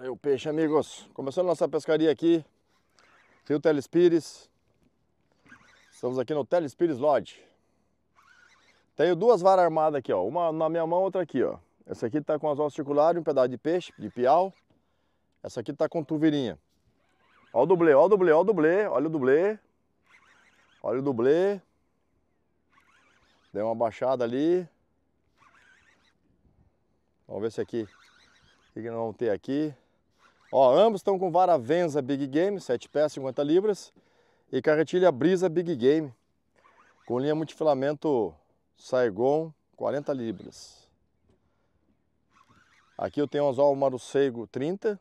Olha o peixe, amigos. Começando nossa pescaria aqui, Rio Telespires. Estamos aqui no Telespires Lodge. Tenho duas varas armadas aqui, ó. Uma na minha mão, outra aqui, ó. Essa aqui tá com as ossos circulares, um pedaço de peixe, de piau. Essa aqui tá com tuveirinha. Ó o dublê, ó o dublê, ó o dublê. Olha o dublê. Olha o dublê. Deu uma baixada ali. Vamos ver se aqui. O que, que nós vamos ter aqui? Ó, ambos estão com vara Venza Big Game, 7 pés, 50 libras, e carretilha Brisa Big Game, com linha multifilamento Saigon, 40 libras. Aqui eu tenho um anzol Maruceigo 30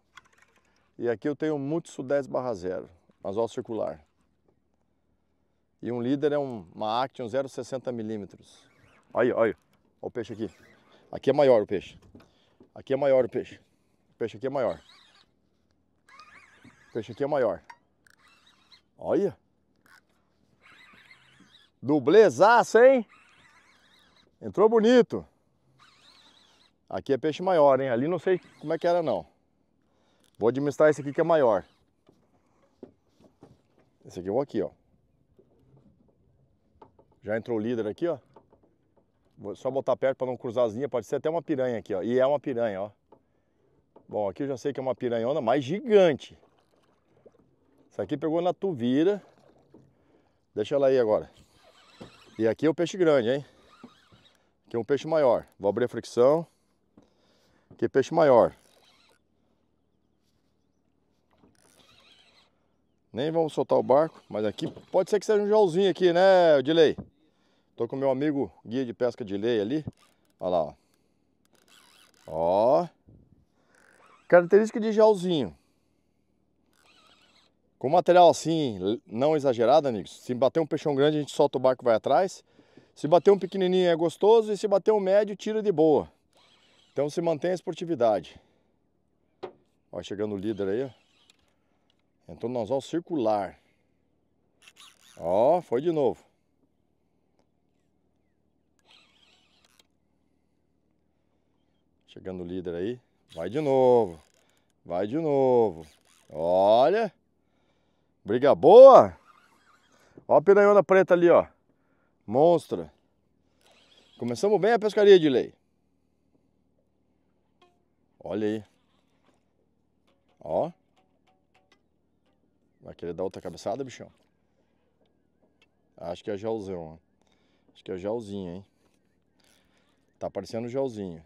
e aqui eu tenho um Mutsu 10 0, anzol circular. E um líder é uma Action 0,60 milímetros. Olha, olha, olha o peixe aqui. Aqui é maior o peixe. Aqui é maior o peixe. O peixe aqui é maior peixe aqui é maior. Olha. Dublezaço, hein? Entrou bonito. Aqui é peixe maior, hein? Ali não sei como é que era, não. Vou administrar esse aqui que é maior. Esse aqui eu vou aqui, ó. Já entrou o líder aqui, ó. Vou só botar perto para não cruzar as linhas. Pode ser até uma piranha aqui, ó. E é uma piranha, ó. Bom, aqui eu já sei que é uma piranhona, mas gigante. Essa aqui pegou na tuvira. Deixa ela aí agora. E aqui é o peixe grande, hein? Aqui é um peixe maior. Vou abrir a fricção. Aqui é peixe maior. Nem vamos soltar o barco, mas aqui pode ser que seja um jauzinho aqui, né, Dilei? Tô com meu amigo guia de pesca lei ali. Olha lá, ó. Ó. Característica de jauzinho. Com material assim, não exagerado, amigos, se bater um peixão grande, a gente solta o barco e vai atrás. Se bater um pequenininho é gostoso e se bater um médio, tira de boa. Então se mantém a esportividade. Ó, chegando o líder aí, ó. Entrou no anzol circular. Ó, foi de novo. Chegando o líder aí. Vai de novo. Vai de novo. Olha. Briga boa. Ó a piranhona preta ali, ó. Monstra. Começamos bem a pescaria de lei. Olha aí. Ó. Vai querer dar outra cabeçada, bichão? Acho que é Jauzão, ó. Acho que é Jauzzinho, hein? Tá parecendo Jauzzinho.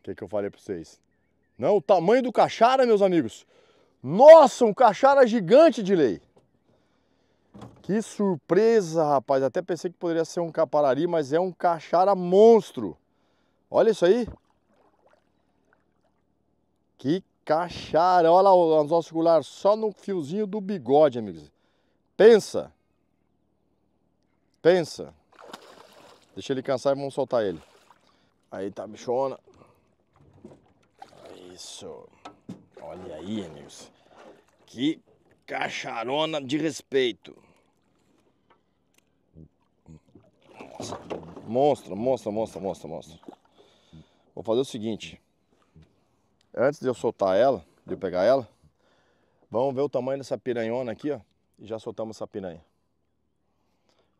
O que, que eu falei para vocês? Não, o tamanho do cachara, meus amigos. Nossa, um cachara gigante de lei. Que surpresa, rapaz. Até pensei que poderia ser um caparari, mas é um cachara monstro. Olha isso aí. Que cachara. Olha lá o nosso circular só no fiozinho do bigode, amigos. Pensa. Pensa. Deixa ele cansar e vamos soltar ele. Aí tá, bichona. Isso. Olha aí, Enilson. Que cacharona de respeito. Nossa. Monstro, monstro, monstro, monstro, monstro. Vou fazer o seguinte. Antes de eu soltar ela, de eu pegar ela, vamos ver o tamanho dessa piranhona aqui, ó. E já soltamos essa piranha.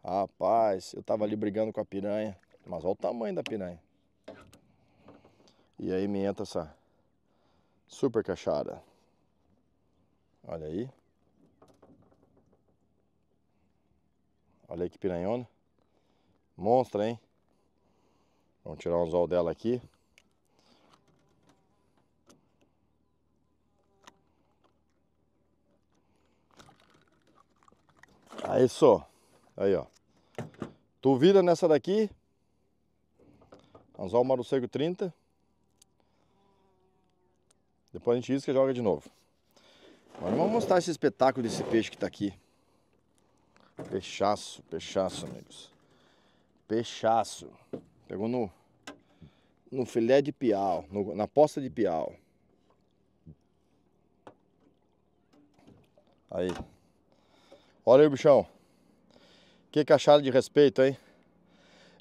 Rapaz, eu tava ali brigando com a piranha. Mas olha o tamanho da piranha. E aí me entra essa super cachada. Olha aí. Olha aí que piranhona. Monstra, hein? Vamos tirar um zol dela aqui. Aí só. Aí, ó. Tu vira nessa daqui. Anzol Marucego 30. Depois a gente isca e joga de novo. Agora vamos mostrar esse espetáculo desse peixe que está aqui. Peixaço, peixaço, amigos. Peixaço. Pegou no, no filé de piau, no, na posta de piau. Aí. Olha aí, bichão. Que cachada de respeito, hein?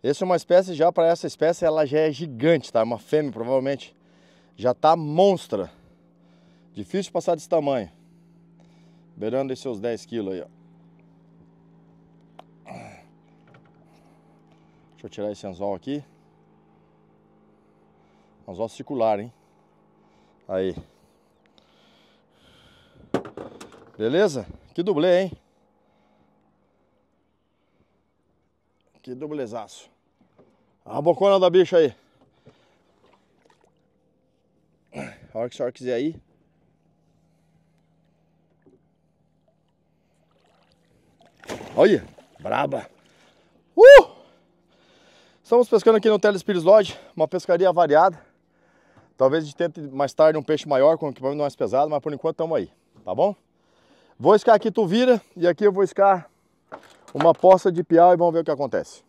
Essa é uma espécie já, para essa espécie, ela já é gigante, tá? É uma fêmea, provavelmente já tá monstra. Difícil passar desse tamanho. Beirando esses seus 10 quilos aí, ó. Deixa eu tirar esse anzol aqui. Anzol circular, hein? Aí. Beleza? Que dublê, hein? Que dublezaço. A bocona da bicha aí. A hora que o senhor quiser ir. Olha, braba. Uh! Estamos pescando aqui no Tele Lodge, uma pescaria variada. Talvez a gente tente mais tarde um peixe maior com um equipamento mais pesado, mas por enquanto estamos aí, tá bom? Vou escar aqui tu vira e aqui eu vou escar uma poça de piau e vamos ver o que acontece.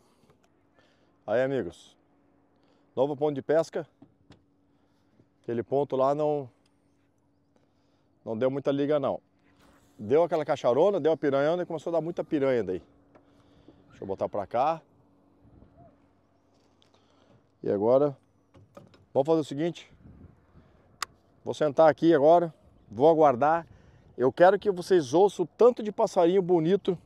Aí, amigos, novo ponto de pesca. Aquele ponto lá não, não deu muita liga não. Deu aquela cacharona, deu a piranhona e começou a dar muita piranha daí. Deixa eu botar pra cá. E agora, vamos fazer o seguinte. Vou sentar aqui agora, vou aguardar. Eu quero que vocês ouçam o tanto de passarinho bonito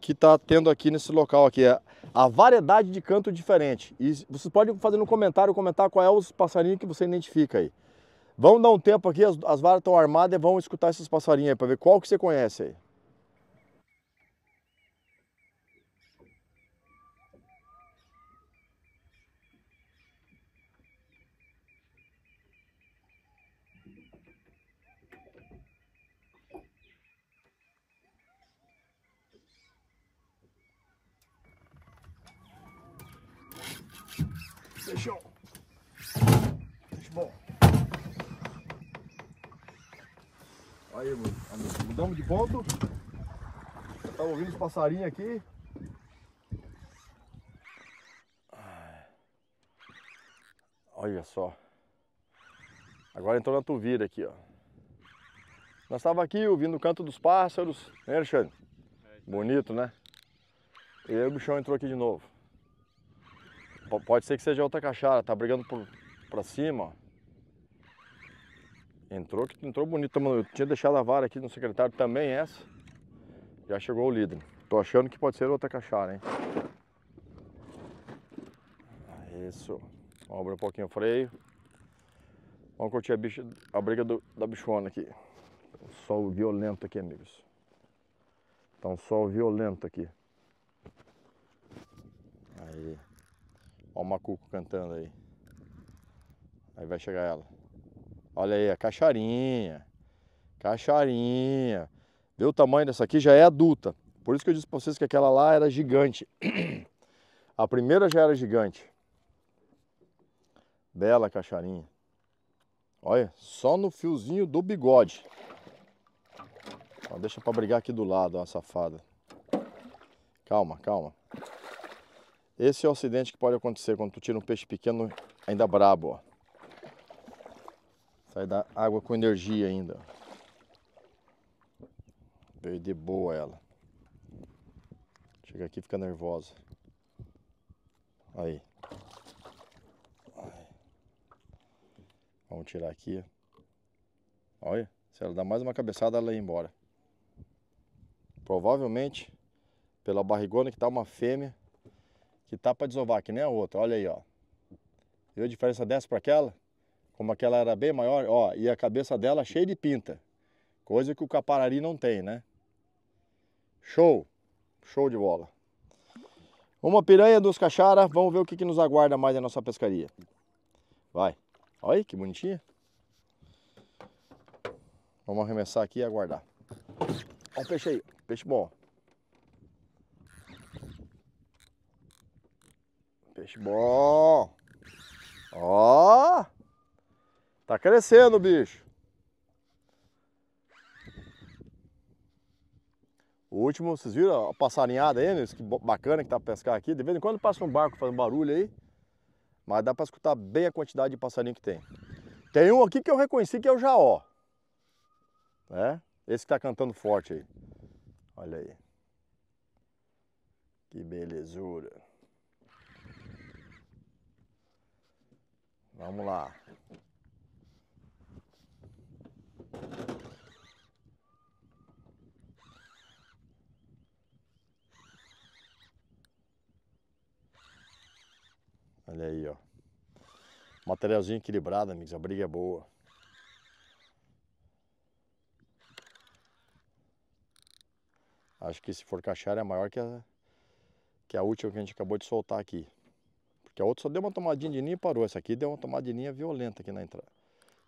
que tá tendo aqui nesse local aqui. É a variedade de canto diferente. E você pode fazer no comentário, comentar qual é os passarinhos que você identifica aí. Vamos dar um tempo aqui, as, as varas estão armadas e vamos escutar esses passarinhos aí para ver qual que você conhece aí. Fechou. Bom. Aí, amigo. Mudamos de ponto. Estava tava ouvindo os passarinhos aqui. Olha só. Agora entrou na tuvira aqui, ó. Nós estava aqui ouvindo o canto dos pássaros, né, Alexandre? É Bonito, né? E aí o bichão entrou aqui de novo. Pode ser que seja outra caixara, tá brigando por, pra cima, Entrou, que entrou bonito, mano. Eu tinha deixado a vara aqui no secretário também, essa. Já chegou o líder. Tô achando que pode ser outra caixara, hein? Isso. Vamos abrir um pouquinho o freio. Vamos curtir a, bicha, a briga do, da bichona aqui. sol violento aqui, amigos. Tá um sol violento aqui. Aí. Olha o macuco cantando aí. Aí vai chegar ela. Olha aí, a cacharinha. Cacharinha. Vê o tamanho dessa aqui, já é adulta. Por isso que eu disse para vocês que aquela lá era gigante. A primeira já era gigante. Bela cacharinha. Olha, só no fiozinho do bigode. Ó, deixa para brigar aqui do lado, ó, safada. Calma, calma. Esse é o acidente que pode acontecer quando tu tira um peixe pequeno ainda brabo, ó. Sai da água com energia ainda. Veio de boa ela. Chega aqui e fica nervosa. Aí. Vamos tirar aqui. Olha, se ela dá mais uma cabeçada, ela ia embora. Provavelmente, pela barrigona que tá uma fêmea, que tá para desovar, que nem a outra. Olha aí, ó. Viu a diferença dessa para aquela? Como aquela era bem maior, ó, e a cabeça dela cheia de pinta. Coisa que o caparari não tem, né? Show! Show de bola. Uma piranha, dos cachara, vamos ver o que, que nos aguarda mais na nossa pescaria. Vai. Olha aí, que bonitinha. Vamos arremessar aqui e aguardar. Olha o peixe aí, peixe bom. Peixe bom. Ó. Tá crescendo o bicho. O último, vocês viram a passarinhada aí, né? Que bacana que tá pescar aqui. De vez em quando passa um barco fazendo barulho aí. Mas dá para escutar bem a quantidade de passarinho que tem. Tem um aqui que eu reconheci que é o Jaó. Né? Esse que tá cantando forte aí. Olha aí. Que belezura. Vamos lá. Olha aí, ó. Materialzinho equilibrado, amigos. A briga é boa. Acho que se for cachara é maior que a, que a última que a gente acabou de soltar aqui. Porque a outra só deu uma tomadinha de ninho e parou. Essa aqui deu uma tomadinha violenta aqui na entrada.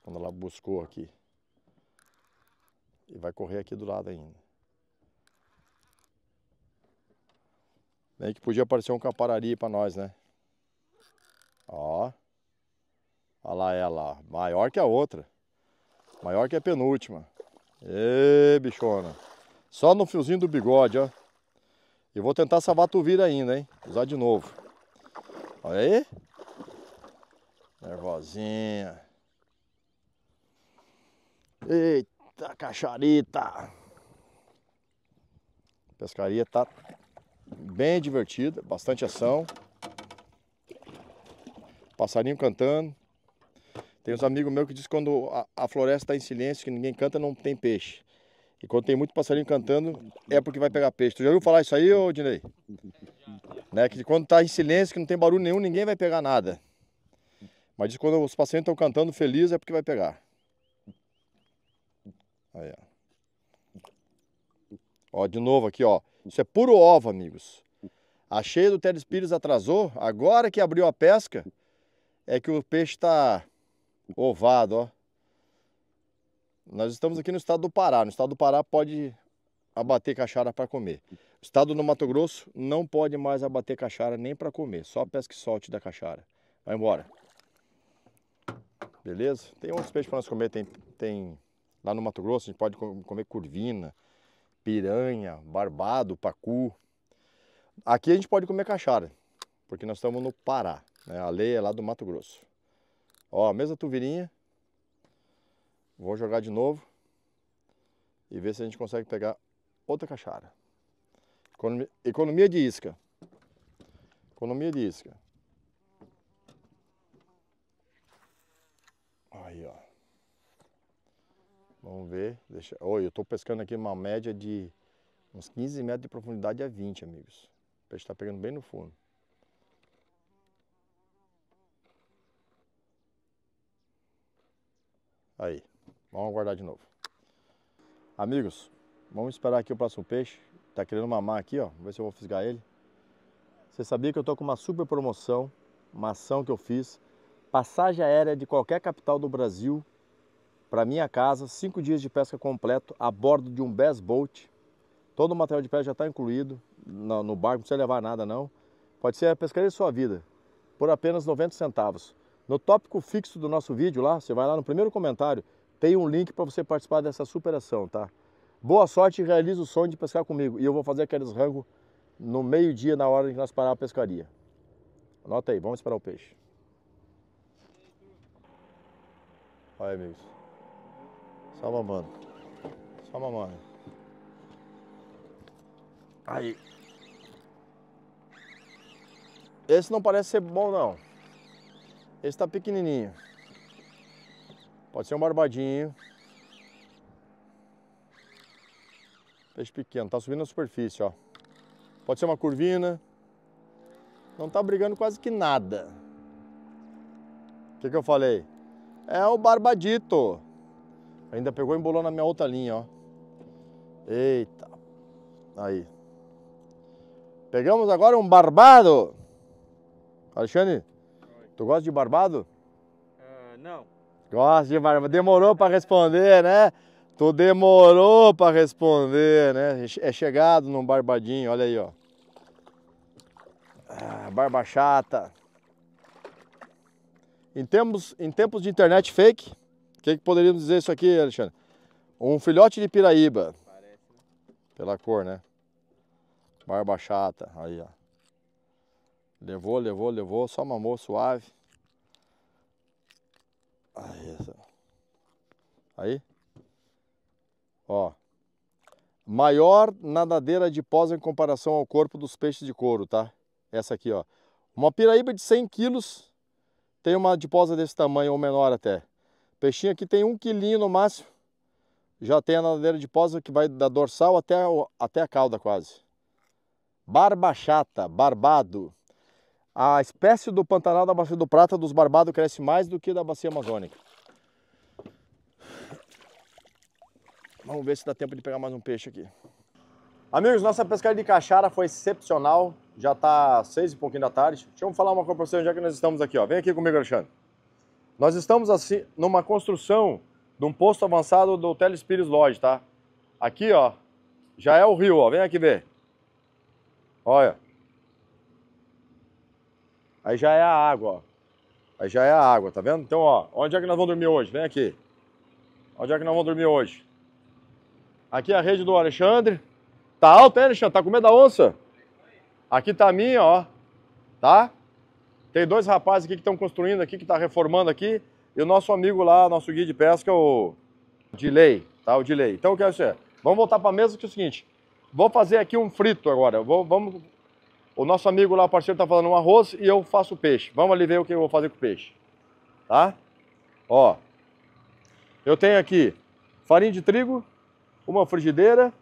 Quando ela buscou aqui. E vai correr aqui do lado ainda. Bem que podia aparecer um caparari para nós, né? Ó. Olha lá ela, maior que a outra. Maior que a penúltima. Ê, bichona. Só no fiozinho do bigode, ó. E vou tentar salvar tu vira ainda, hein? Usar de novo. Olha aí. Nervosinha. Eita, cacharita. A pescaria tá bem divertida, bastante ação. Passarinho cantando. Tem uns amigos meus que dizem que quando a, a floresta está em silêncio, que ninguém canta, não tem peixe. E quando tem muito passarinho cantando, é porque vai pegar peixe. Tu já ouviu falar isso aí, ô Dinei? Né? Que quando está em silêncio, que não tem barulho nenhum, ninguém vai pegar nada. Mas diz quando os pacientes estão cantando feliz é porque vai pegar. Aí, ó. Ó, de novo aqui, ó. Isso é puro ovo, amigos. A cheia do Telespires atrasou. Agora que abriu a pesca, é que o peixe está ovado, ó. Nós estamos aqui no estado do Pará. No estado do Pará pode abater cachara para comer. Estado do Mato Grosso não pode mais abater caixara nem para comer, só pesca e solte da caixara. Vai embora. Beleza? Tem outros peixes para nós comer, tem, tem lá no Mato Grosso a gente pode comer curvina, piranha, barbado, pacu. Aqui a gente pode comer caixara, porque nós estamos no Pará, né? a lei é lá do Mato Grosso. Ó, a mesma tuvirinha, vou jogar de novo e ver se a gente consegue pegar outra caixara. Economia, economia de isca. Economia de isca. Aí, ó. Vamos ver. Deixa... Oi, eu estou pescando aqui uma média de uns 15 metros de profundidade a 20, amigos. O peixe está pegando bem no fundo. Aí, vamos aguardar de novo. Amigos, vamos esperar aqui o próximo peixe. Tá querendo mamar aqui, ó. Vamos ver se eu vou fisgar ele. Você sabia que eu tô com uma super promoção, uma ação que eu fiz. Passagem aérea de qualquer capital do Brasil para minha casa, cinco dias de pesca completo a bordo de um bass boat. Todo o material de pesca já está incluído no, no barco, não precisa levar nada não. Pode ser a pescaria de sua vida, por apenas 90 centavos. No tópico fixo do nosso vídeo lá, você vai lá no primeiro comentário, tem um link para você participar dessa superação, tá? Boa sorte e realiza o sonho de pescar comigo. E eu vou fazer aqueles rangos no meio-dia, na hora em que nós parar a pescaria. Anota aí, vamos esperar o peixe. Olha, amigos. Só mamando. Só mamando. Aí. Esse não parece ser bom, não. Esse tá pequenininho. Pode ser um barbadinho. Peixe pequeno, tá subindo na superfície, ó. Pode ser uma curvina. Não tá brigando quase que nada. O que, que eu falei? É o barbadito. Ainda pegou e embolou na minha outra linha, ó. Eita. Aí. Pegamos agora um barbado. Alexandre, tu gosta de barbado? Uh, não. Gosta de barbado. Demorou para responder, né? Tu demorou para responder, né? É chegado num barbadinho, olha aí, ó. Ah, barba chata. Em tempos, em tempos de internet fake, o que, que poderíamos dizer isso aqui, Alexandre? Um filhote de piraíba. Parece. Pela cor, né? Barba chata, aí, ó. Levou, levou, levou, só mamou suave. Aí, aí. Ó. Maior nadadeira adiposa em comparação ao corpo dos peixes de couro, tá? Essa aqui, ó. Uma piraíba de 100 quilos tem uma adiposa desse tamanho ou menor até. Peixinho aqui tem um quilinho no máximo. Já tem a nadadeira adiposa que vai da dorsal até a, até a cauda quase. Barba chata, barbado. A espécie do Pantanal da Bacia do Prata dos barbados cresce mais do que da Bacia Amazônica. Vamos ver se dá tempo de pegar mais um peixe aqui. Amigos, nossa pescaria de caixara foi excepcional. Já está seis e pouquinho da tarde. Deixa eu falar uma coisa para vocês, já que nós estamos aqui. Ó. Vem aqui comigo, Alexandre. Nós estamos assim numa construção de um posto avançado do Hotel Lodge, tá? Aqui, ó, já é o rio, ó. Vem aqui ver. Olha. Aí já é a água, ó. Aí já é a água, tá vendo? Então, ó, onde é que nós vamos dormir hoje? Vem aqui. Onde é que nós vamos dormir hoje? Aqui é a rede do Alexandre. Tá alto hein, Alexandre? Tá com medo da onça? Aqui tá a minha, ó. Tá? Tem dois rapazes aqui que estão construindo aqui, que tá reformando aqui. E o nosso amigo lá, nosso guia de pesca, o Delay, tá? O Delay. Então o que é isso? Vamos voltar para a mesa que é o seguinte. Vou fazer aqui um frito agora. Vou, vamos... O nosso amigo lá, o parceiro, tá falando um arroz e eu faço peixe. Vamos ali ver o que eu vou fazer com o peixe. Tá? Ó. Eu tenho aqui farinha de trigo, uma frigideira.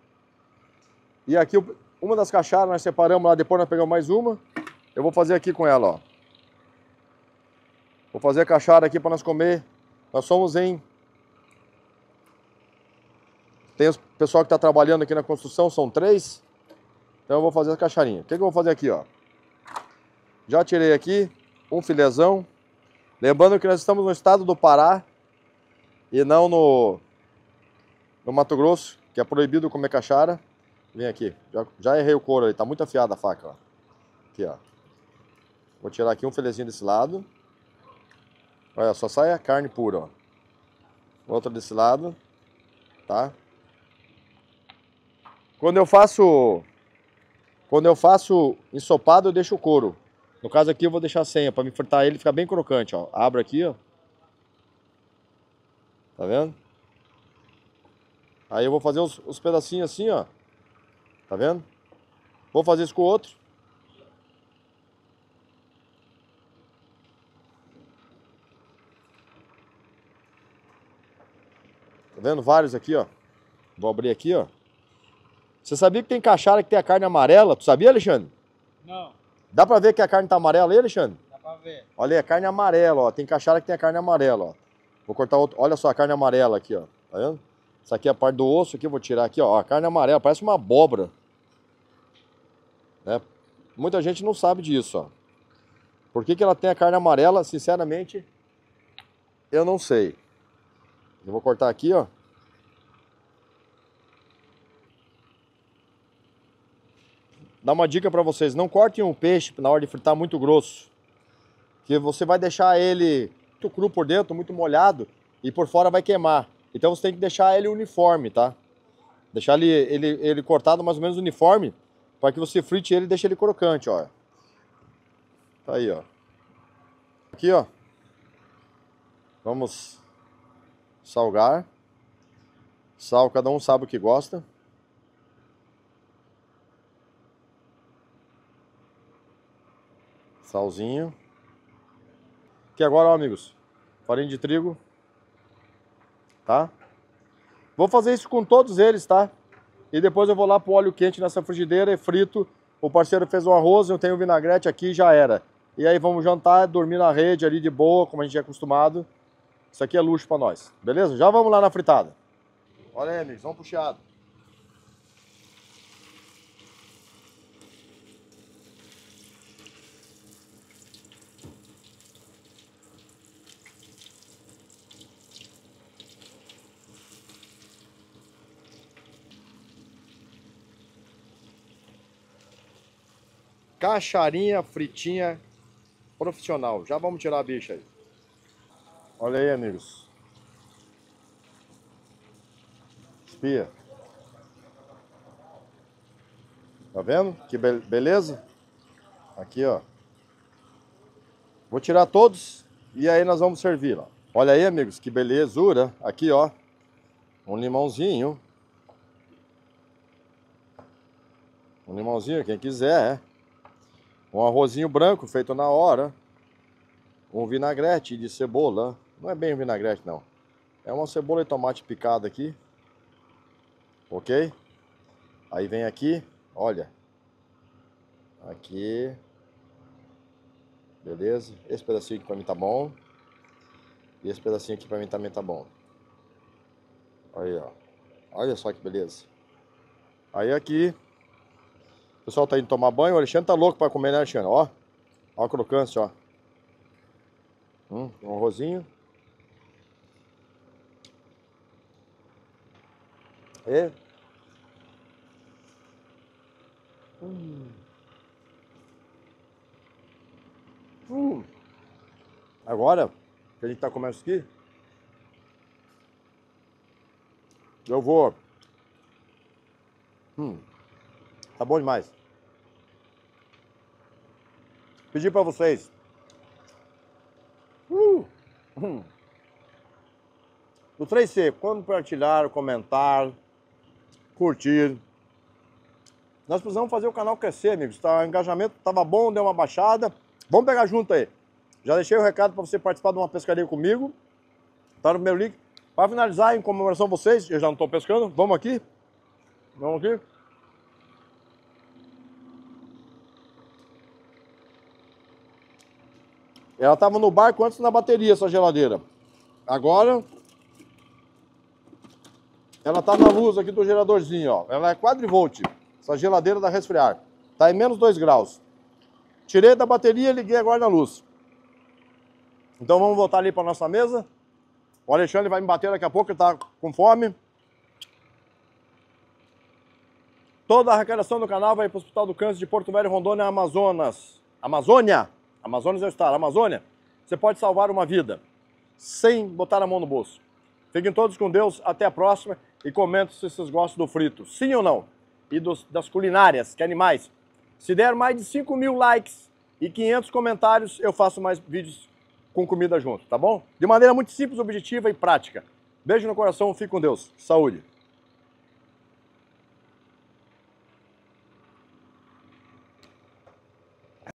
E aqui uma das cacharas nós separamos lá, depois nós pegamos mais uma. Eu vou fazer aqui com ela, ó. Vou fazer a cachara aqui para nós comer. Nós somos em... Tem o pessoal que está trabalhando aqui na construção, são três. Então eu vou fazer a cacharinha. O que, que eu vou fazer aqui, ó? Já tirei aqui um filezão. Lembrando que nós estamos no estado do Pará e não no no Mato Grosso, que é proibido comer cachara. Vem aqui, já, já errei o couro ali, tá muito afiada a faca. Ó. Aqui, ó. Vou tirar aqui um filezinho desse lado. Olha, só sai a carne pura, ó. Outro desse lado, tá? Quando eu faço quando eu faço ensopado, eu deixo o couro. No caso aqui eu vou deixar sem, para me fritar ele, fica bem crocante, ó. Abro aqui, ó. Tá vendo? Aí eu vou fazer os, os pedacinhos assim, ó. Tá vendo? Vou fazer isso com o outro. Tá vendo? Vários aqui, ó. Vou abrir aqui, ó. Você sabia que tem caixara que tem a carne amarela? Tu sabia, Alexandre? Não. Dá pra ver que a carne tá amarela aí, Alexandre? Dá pra ver. Olha aí, a carne é amarela, ó. Tem caixara que tem a carne amarela, ó. Vou cortar outro. Olha só a carne amarela aqui, ó. Tá vendo? Essa aqui é a parte do osso, aqui eu vou tirar aqui, ó. A carne amarela, parece uma abóbora. Né? Muita gente não sabe disso, ó. Por que, que ela tem a carne amarela? Sinceramente, eu não sei. Eu vou cortar aqui, ó. Dá uma dica para vocês, não cortem um peixe na hora de fritar muito grosso. Que você vai deixar ele muito cru por dentro, muito molhado e por fora vai queimar. Então você tem que deixar ele uniforme, tá? Deixar ele, ele, ele cortado mais ou menos uniforme, para que você frite ele e deixe ele crocante, ó. Tá aí, ó. Aqui, ó. Vamos salgar. Sal, cada um sabe o que gosta. Salzinho. E agora, ó, amigos, farinha de trigo, tá? Vou fazer isso com todos eles, tá? E depois eu vou lá pro óleo quente nessa frigideira e frito. O parceiro fez um arroz, eu tenho o vinagrete aqui e já era. E aí vamos jantar, dormir na rede ali de boa, como a gente é acostumado. Isso aqui é luxo para nós, beleza? Já vamos lá na fritada. Olha aí, amigos, vamos puxado. Cacharinha fritinha profissional. Já vamos tirar a bicha aí. Olha aí, amigos. Espia. Tá vendo? Que be beleza? Aqui, ó. Vou tirar todos e aí nós vamos servir, ó. Olha aí, amigos, que belezura. Aqui, ó. Um limãozinho. Um limãozinho, quem quiser, é um arrozinho branco feito na hora, um vinagrete de cebola, não é bem vinagrete não, é uma cebola e tomate picada aqui, ok? Aí vem aqui, olha, aqui, beleza? Esse pedacinho aqui pra mim tá bom, e esse pedacinho aqui pra mim também tá bom. Aí, ó, olha só que beleza. Aí aqui, o pessoal tá indo tomar banho, o Alexandre tá louco pra comer, né, Alexandre? Ó, ó a crocância, ó. Hum, um arrozinho. É. Hum. Hum. Agora que a gente tá comendo isso aqui, eu vou. Hum. Tá bom demais. Pedi para vocês. Uh, hum. O 3C, compartilhar, comentar, curtir. Nós precisamos fazer o canal crescer, amigos. Tá? o engajamento estava bom, deu uma baixada. Vamos pegar junto aí. Já deixei o recado para você participar de uma pescaria comigo. Tá no primeiro link. Para finalizar, em comemoração a vocês, eu já não estou pescando, vamos aqui. Vamos aqui. Ela estava no barco antes na bateria, essa geladeira. Agora, ela está na luz aqui do geradorzinho, ó. Ela é quadrivolt, essa geladeira da Resfriar. Está em menos 2 graus. Tirei da bateria e liguei agora na luz. Então vamos voltar ali para nossa mesa. O Alexandre vai me bater daqui a pouco, ele está com fome. Toda a arrecadação do canal vai para o Hospital do Câncer de Porto Velho, Rondônia, Amazonas. Amazônia! Amazonas é o estado. Amazônia, você pode salvar uma vida sem botar a mão no bolso. Fiquem todos com Deus, até a próxima e comentem se vocês gostam do frito, sim ou não, e dos, das culinárias, que animais. Se der mais de 5 mil likes e 500 comentários, eu faço mais vídeos com comida junto, tá bom? De maneira muito simples, objetiva e prática. Beijo no coração, fique com Deus. Saúde!